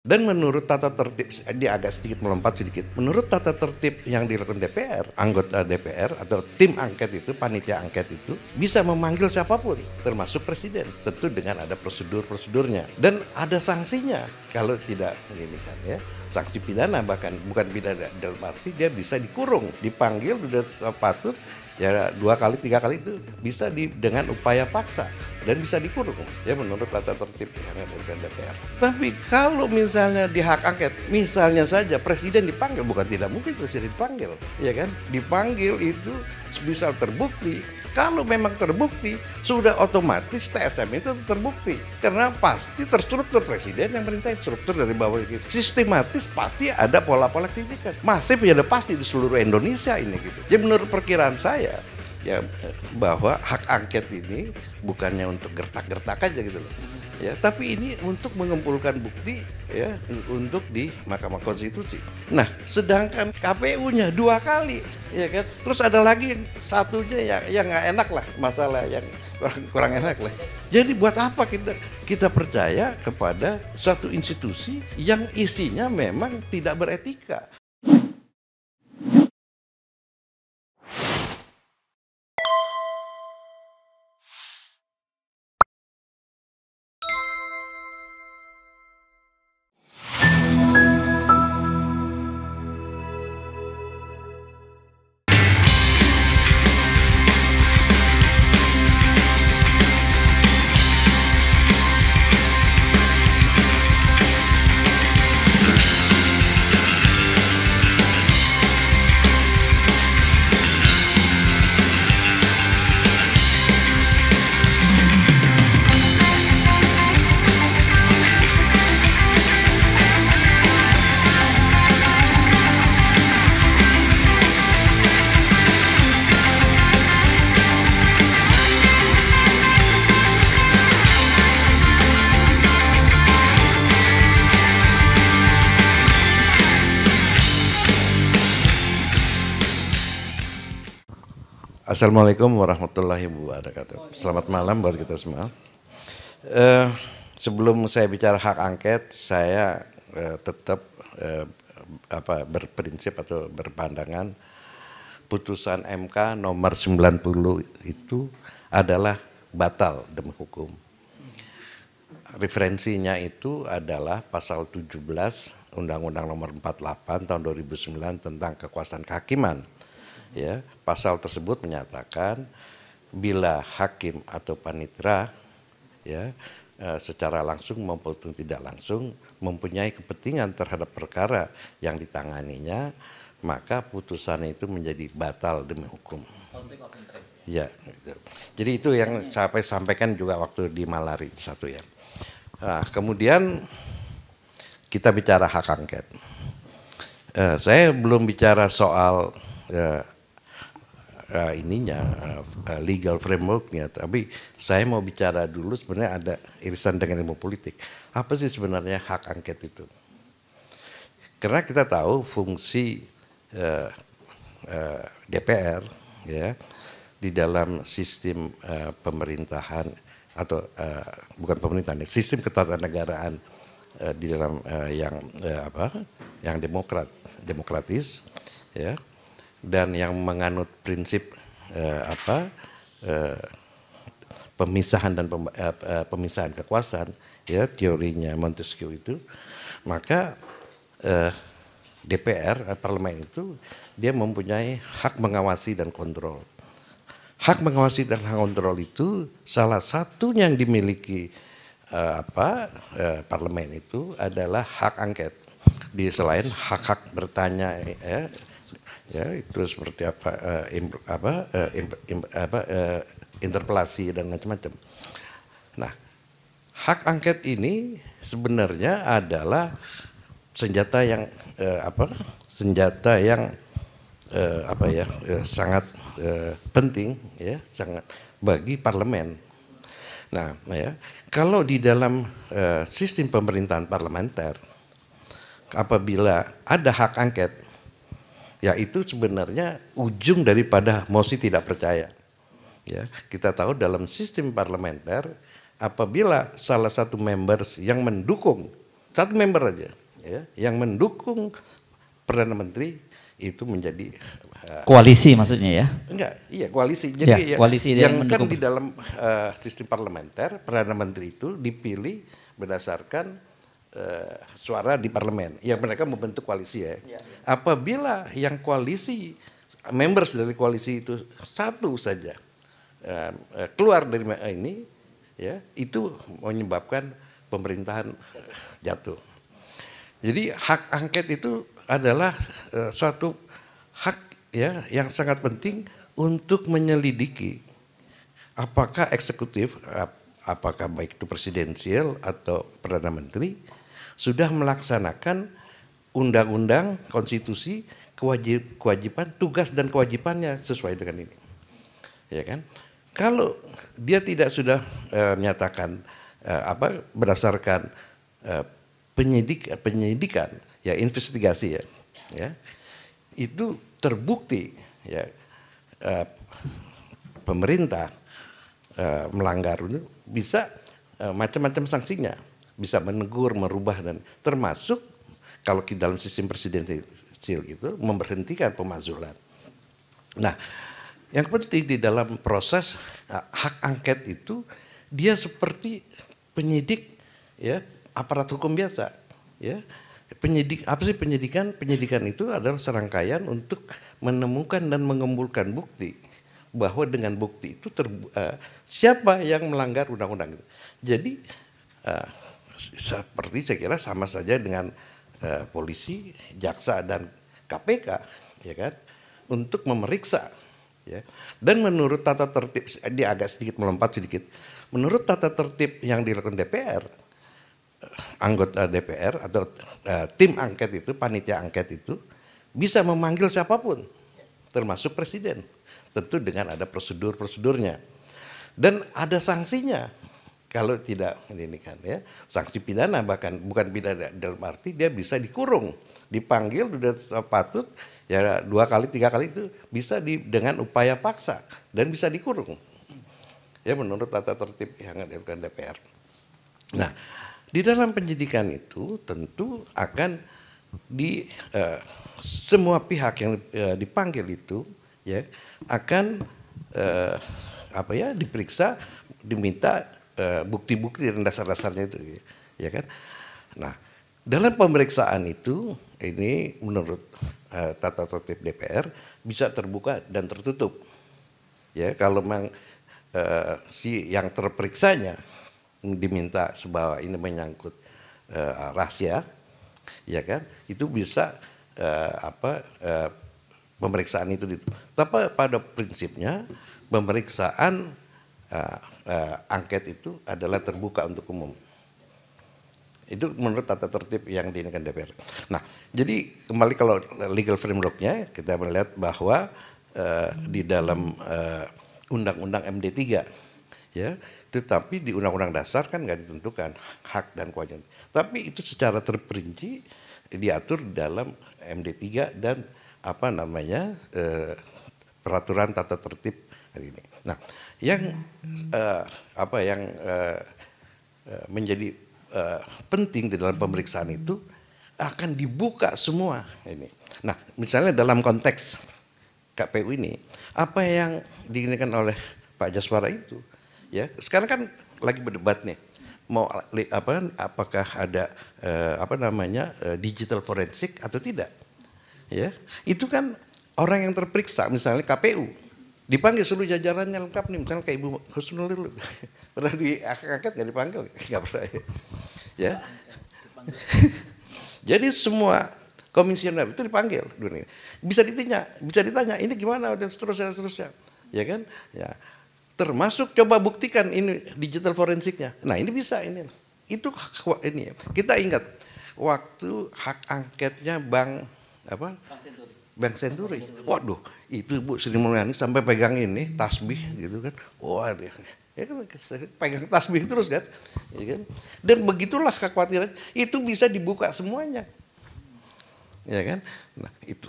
Dan menurut tata tertib, eh, dia agak sedikit melompat sedikit. Menurut tata tertib yang dilakukan DPR, anggota DPR atau tim angket itu, panitia angket itu bisa memanggil siapapun, termasuk presiden. Tentu dengan ada prosedur-prosedurnya dan ada sanksinya kalau tidak ini kan ya. Sanksi pidana bahkan bukan pidana dalam arti dia bisa dikurung, dipanggil sudah patut ya dua kali tiga kali itu bisa di, dengan upaya paksa dan bisa dikurung ya menurut tata tertib yang ada di DPR. Tapi kalau misalnya di hak angket, misalnya saja presiden dipanggil, bukan tidak mungkin presiden dipanggil, ya kan? Dipanggil itu bisa terbukti. Kalau memang terbukti, sudah otomatis TSM itu terbukti. Karena pasti terstruktur presiden yang perintah struktur dari bawah gitu. Sistematis pasti ada pola-pola kritikan. Masih ya ada pasti di seluruh Indonesia ini gitu. Jadi ya, menurut perkiraan saya, ya bahwa hak angket ini bukannya untuk gertak-gertak aja gitu loh. Ya, tapi ini untuk mengumpulkan bukti ya untuk di Mahkamah Konstitusi. Nah, sedangkan KPU-nya dua kali ya kan. Terus ada lagi yang satunya yang yang nggak enak lah masalah yang kurang, kurang enak lah. Jadi buat apa kita kita percaya kepada satu institusi yang isinya memang tidak beretika? Assalamualaikum warahmatullahi wabarakatuh. Selamat malam buat kita semua. Eh, sebelum saya bicara hak angket, saya eh, tetap eh, apa berprinsip atau berpandangan putusan MK nomor 90 itu adalah batal demi hukum. Referensinya itu adalah pasal 17 Undang-Undang nomor 48 tahun 2009 tentang kekuasaan kehakiman ya pasal tersebut menyatakan bila hakim atau panitera ya e, secara langsung maupun tidak langsung mempunyai kepentingan terhadap perkara yang ditanganinya maka putusan itu menjadi batal demi hukum. Ya, gitu. jadi itu yang saya sampaikan juga waktu di Malari satu ya. Nah, kemudian kita bicara hak angket. Eh, saya belum bicara soal eh, uh, ininya uh, legal frameworknya tapi saya mau bicara dulu sebenarnya ada irisan dengan ilmu politik apa sih sebenarnya hak angket itu karena kita tahu fungsi uh, uh, DPR ya di dalam sistem uh, pemerintahan atau uh, bukan pemerintahan ya, sistem ketatanegaraan uh, di dalam uh, yang uh, apa yang demokrat demokratis ya dan yang menganut prinsip eh, apa eh, pemisahan dan pem, eh, eh, pemisahan kekuasaan ya teorinya Montesquieu itu maka eh, DPR eh, parlemen itu dia mempunyai hak mengawasi dan kontrol hak mengawasi dan hak kontrol itu salah satunya yang dimiliki eh, apa eh, parlemen itu adalah hak angket di selain hak-hak bertanya eh, ya itu seperti apa uh, imp, apa uh, imp, imp, apa uh, interpelasi dan macam-macam. Nah, hak angket ini sebenarnya adalah senjata yang uh, apa? senjata yang uh, apa ya uh, sangat uh, penting ya sangat bagi parlemen. Nah, ya kalau di dalam uh, sistem pemerintahan parlementer apabila ada hak angket ya itu sebenarnya ujung daripada mosi tidak percaya. Ya, kita tahu dalam sistem parlementer apabila salah satu members yang mendukung satu member aja ya, yang mendukung perdana menteri itu menjadi uh, koalisi maksudnya ya? Enggak, iya koalisi. Jadi ya, ya koalisi yang, yang kan mendukung. kan di dalam uh, sistem parlementer perdana menteri itu dipilih berdasarkan uh, suara di parlemen. Ya mereka membentuk koalisi ya. Iya. Apabila yang koalisi members dari koalisi itu satu saja eh, eh, keluar dari ini, ya itu menyebabkan pemerintahan jatuh. Jadi hak angket itu adalah uh, suatu hak ya yang sangat penting untuk menyelidiki apakah eksekutif apakah baik itu presidensial atau perdana menteri sudah melaksanakan undang-undang konstitusi kewajib, kewajiban tugas dan kewajibannya sesuai dengan ini ya kan kalau dia tidak sudah e, eh, menyatakan e, eh, apa berdasarkan e, penyidik penyidikan ya investigasi ya ya itu terbukti ya e, pemerintah e, melanggar bisa e, macam-macam sanksinya bisa menegur, merubah dan termasuk kalau di dalam sistem presidensil gitu memberhentikan pemazulan. Nah, yang penting di dalam proses eh, hak angket itu dia seperti penyidik ya aparat hukum biasa ya penyidik apa sih penyidikan penyidikan itu adalah serangkaian untuk menemukan dan mengumpulkan bukti bahwa dengan bukti itu ter, uh, eh, siapa yang melanggar undang-undang itu jadi uh, seperti saya kira sama saja dengan uh, polisi, jaksa dan KPK, ya kan, untuk memeriksa. Ya. Dan menurut tata tertib, dia agak sedikit melompat sedikit. Menurut tata tertib yang dilakukan DPR, eh, anggota DPR atau uh, tim angket itu, panitia angket itu bisa memanggil siapapun, termasuk presiden, tentu dengan ada prosedur-prosedurnya dan ada sanksinya kalau tidak ini kan ya sanksi pidana bahkan bukan pidana dalam arti dia bisa dikurung dipanggil sudah patut ya dua kali tiga kali itu bisa di, dengan upaya paksa dan bisa dikurung ya menurut tata tertib yang dilakukan DPR nah di dalam penyidikan itu tentu akan di eh, semua pihak yang eh, dipanggil itu ya akan eh, apa ya diperiksa diminta Eh, bukti-bukti dan dasar-dasarnya itu ya kan nah dalam pemeriksaan itu ini menurut uh, tata tertib DPR bisa terbuka dan tertutup ya kalau memang uh, si yang terperiksanya diminta sebab ini menyangkut uh, rahasia ya kan itu bisa uh, apa uh, pemeriksaan itu tapi pada prinsipnya pemeriksaan uh, angket itu adalah terbuka untuk umum. Itu menurut tata tertib yang diinginkan DPR. Nah, jadi kembali kalau legal frameworknya kita melihat bahwa uh, di dalam uh, undang-undang MD3 ya, tetapi di undang-undang dasar kan nggak ditentukan hak dan kewajiban. Tapi itu secara terperinci diatur dalam MD3 dan apa namanya uh, peraturan tata tertib hari ini. Nah, yang uh, apa yang uh, menjadi uh, penting di dalam pemeriksaan itu akan dibuka semua ini. Nah, misalnya dalam konteks KPU ini, apa yang diinginkan oleh Pak Jaswara itu, ya sekarang kan lagi berdebat nih, mau apa apakah ada eh, apa namanya digital forensik atau tidak, ya itu kan orang yang terperiksa misalnya KPU dipanggil seluruh jajarannya lengkap nih misalnya kayak ibu Husnul dulu pernah akad nggak dipanggil nggak pernah ya, ya. jadi semua komisioner itu dipanggil dunia bisa ditanya bisa ditanya ini gimana dan seterusnya dan seterusnya ya kan ya termasuk coba buktikan ini digital forensiknya nah ini bisa ini itu ini ya. kita ingat waktu hak angketnya bang apa bang Bank Senturi. Waduh, itu Ibu Sri Mulyani sampai pegang ini tasbih gitu kan. Wah, dia, ya kan pegang tasbih terus kan. Ya kan? Dan begitulah kekhawatiran itu bisa dibuka semuanya. Ya kan? Nah, itu.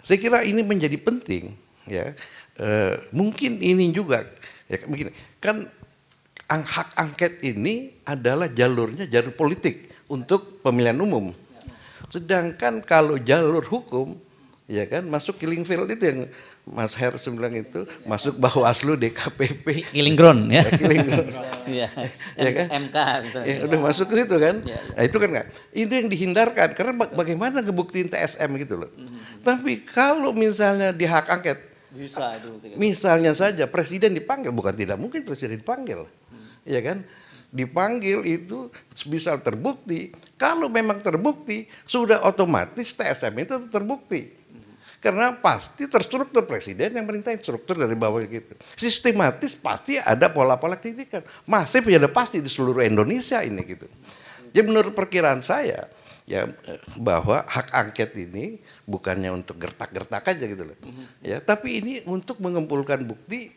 Saya kira ini menjadi penting ya. E, mungkin ini juga ya kan, begini, kan hak angket ini adalah jalurnya jalur politik untuk pemilihan umum. Sedangkan kalau jalur hukum, ya kan masuk killing field itu yang Mas Her bilang itu masuk Bawaslu DKPP killing ground ya, killing ground ya, ya, iya. ya kan MK ya, udah masuk ke situ kan ya, Nah, itu kan gak, itu yang dihindarkan karena bagaimana ngebuktiin TSM gitu loh mm-hmm. tapi kalau misalnya di hak angket bisa itu kan? misalnya saja presiden dipanggil bukan tidak mungkin presiden dipanggil ya kan dipanggil itu bisa terbukti. Kalau memang terbukti, sudah otomatis TSM itu terbukti. Karena pasti terstruktur presiden yang merintah struktur dari bawah gitu. Sistematis pasti ada pola-pola kritikan. Masih punya ada pasti di seluruh Indonesia ini gitu. Jadi ya, menurut perkiraan saya, ya bahwa hak angket ini bukannya untuk gertak-gertak aja gitu loh. Ya, tapi ini untuk mengumpulkan bukti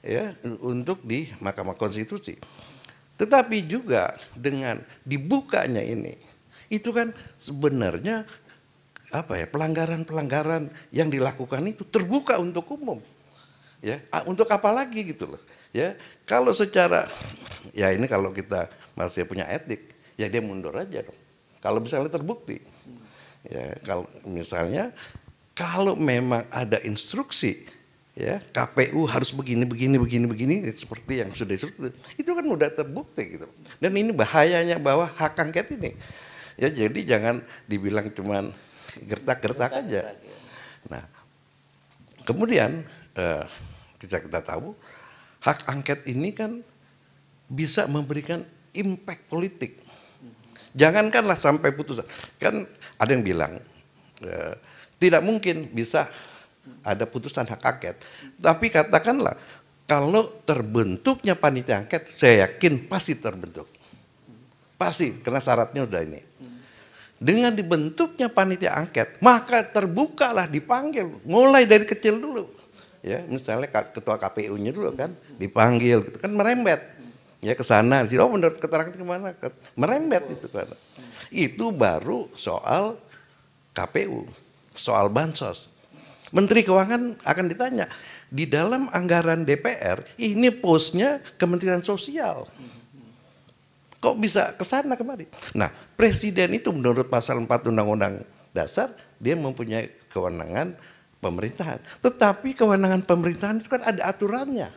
ya untuk di Mahkamah Konstitusi. Tetapi juga dengan dibukanya ini, itu kan sebenarnya apa ya pelanggaran-pelanggaran yang dilakukan itu terbuka untuk umum. Ya, ah, untuk apa lagi gitu loh. Ya, kalau secara ya ini kalau kita masih punya etik, ya dia mundur aja dong. Kalau misalnya terbukti. Ya, kalau misalnya kalau memang ada instruksi ya KPU harus begini begini begini begini seperti yang sudah disuruh itu kan udah terbukti gitu dan ini bahayanya bahwa hak angket ini ya jadi jangan dibilang cuman gertak-gertak aja iya. nah kemudian eh, kita kita tahu hak angket ini kan bisa memberikan impact politik jangankanlah sampai putusan kan ada yang bilang eh, tidak mungkin bisa ada putusan hak angket. Tapi katakanlah kalau terbentuknya panitia angket, saya yakin pasti terbentuk. Pasti karena syaratnya udah ini. Dengan dibentuknya panitia angket, maka terbukalah dipanggil mulai dari kecil dulu. Ya, misalnya ketua KPU-nya dulu kan dipanggil gitu kan merembet. Ya ke sana, oh menurut keterangan kemana? Merembet itu kan. Itu baru soal KPU, soal bansos Menteri Keuangan akan ditanya, di dalam anggaran DPR ini posnya Kementerian Sosial. Kok bisa ke sana kemari? Nah, presiden itu menurut pasal 4 Undang-Undang Dasar dia mempunyai kewenangan pemerintahan. Tetapi kewenangan pemerintahan itu kan ada aturannya.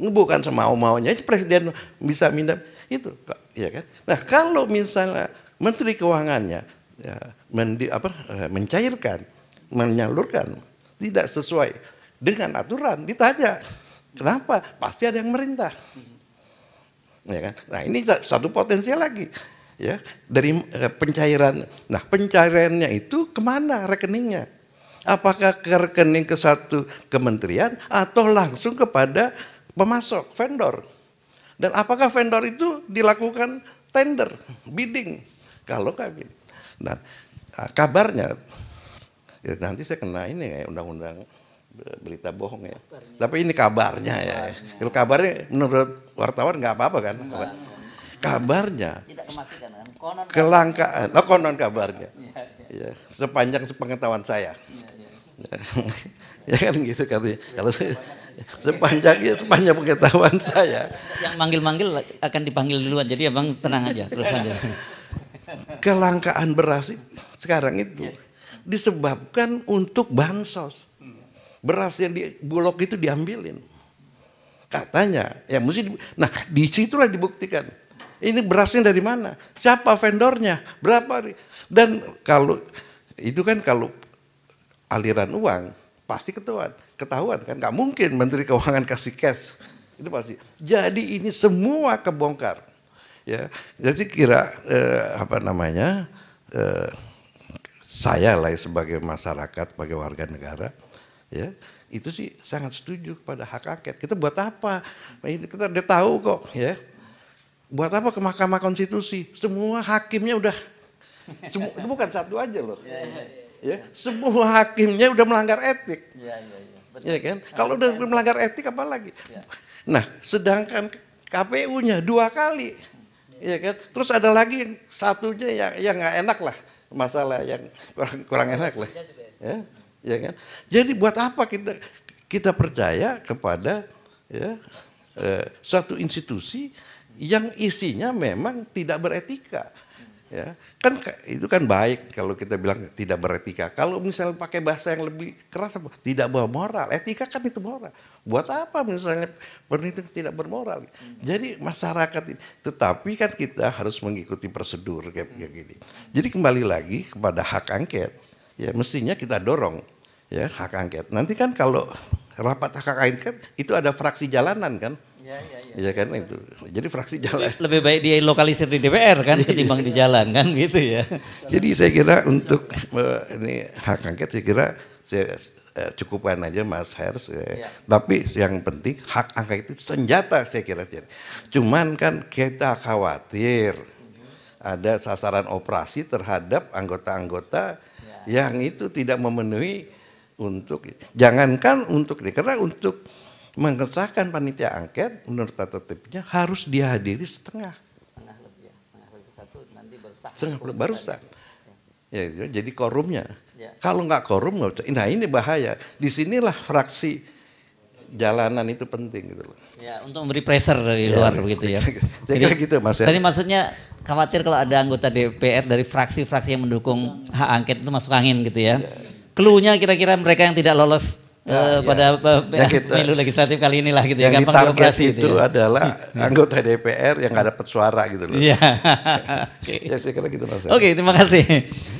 Bukan semau-maunya presiden bisa minta itu, ya kan? Nah, kalau misalnya menteri keuangannya ya, men, apa, eh, mencairkan, menyalurkan tidak sesuai dengan aturan ditanya. Kenapa? Pasti ada yang merintah. Ya kan? Nah, ini satu potensial lagi. Ya, dari eh, pencairan. Nah, pencairannya itu kemana rekeningnya? Apakah ke rekening ke satu kementerian atau langsung kepada pemasok, vendor? Dan apakah vendor itu dilakukan tender, bidding? Kalau kami. Nah, eh, kabarnya ya, nanti saya kena ini kayak undang-undang berita bohong ya. Kabarnya. Tapi ini kabarnya, ya. kabarnya. ya. Kalau kabarnya menurut wartawan nggak apa-apa kan? Enggak. Kabarnya. Tidak kan? Konon kan? kelangkaan. Oh konon kabarnya. Ya, ya. ya. Sepanjang sepengetahuan saya. Iya, iya. Ya, ya. ya kan gitu katanya. Kalau sepanjang ya, sepanjang pengetahuan saya. Yang manggil-manggil akan dipanggil duluan. Jadi abang tenang aja, terus aja. Kelangkaan beras sekarang itu. Yes disebabkan untuk bansos. Beras yang di bulog itu diambilin. Katanya, ya mesti di, nah situlah dibuktikan. Ini berasnya dari mana? Siapa vendornya? Berapa? Dan kalau itu kan kalau aliran uang pasti ketahuan. Ketahuan kan nggak mungkin menteri keuangan kasih cash. Itu pasti. Jadi ini semua kebongkar. Ya. Jadi kira eh, apa namanya? Eh, saya lah sebagai masyarakat, sebagai warga negara, ya itu sih sangat setuju kepada hak angket. Kita buat apa? Nah, ini kita udah tahu kok, ya. Buat apa ke Mahkamah Konstitusi? Semua hakimnya udah, itu bukan satu aja loh. Ya, ya, ya. ya, semua hakimnya udah melanggar etik. Ya, ya, ya. ya kan? Kalau udah iya. melanggar etik apa lagi? Ya. Nah, sedangkan KPU-nya dua kali, ya. kan? Terus ada lagi yang satunya yang yang nggak enak lah masalah yang kurang, kurang iya, enak lah. Ya. ya, ya kan? Jadi buat apa kita kita percaya kepada ya eh, suatu institusi yang isinya memang tidak beretika? Ya, kan itu kan baik kalau kita bilang tidak beretika. Kalau misalnya pakai bahasa yang lebih keras apa? Tidak bawa moral. Etika kan itu moral. Buat apa misalnya penelitian tidak bermoral? Jadi masyarakat ini. Tetapi kan kita harus mengikuti prosedur kayak, kayak gini. Jadi kembali lagi kepada hak angket. Ya mestinya kita dorong ya hak angket. Nanti kan kalau rapat hak angket itu ada fraksi jalanan kan Iya, ya, ya. Ya kan itu. Jadi fraksi jalan. Lebih, baik dia lokalisir di DPR kan iya. ketimbang di jalan kan gitu ya. Jadi saya kira untuk eh, ini hak angket saya kira saya eh, cukupkan aja Mas Hers. Ya. Iya. Tapi yang penting hak angket itu senjata saya kira. Cuman kan kita khawatir ada sasaran operasi terhadap anggota-anggota ya. yang itu tidak memenuhi untuk jangankan untuk ini karena untuk mengesahkan panitia angket menurut tata tertibnya harus dihadiri setengah. Setengah lebih, ya. setengah lebih satu nanti baru sah. lebih baru sah. Ya, ya jadi korumnya. Ya. Kalau nggak korum nggak usah. Nah ini bahaya. Disinilah fraksi jalanan itu penting gitu loh. Ya, untuk memberi pressure dari ya, luar begitu ya. gitu Mas ya. Tadi maksudnya khawatir kalau ada anggota DPR dari fraksi-fraksi yang mendukung hak angket itu masuk angin gitu ya. Keluhnya iya. kira-kira mereka yang tidak lolos uh, ya. pada ya. pemilu legislatif kali ini lah gitu yang ya gampang dioperasi itu gitu ya. adalah anggota DPR yang nggak dapat suara gitu loh. Iya. Oke. ya gitu, Oke, terima kasih.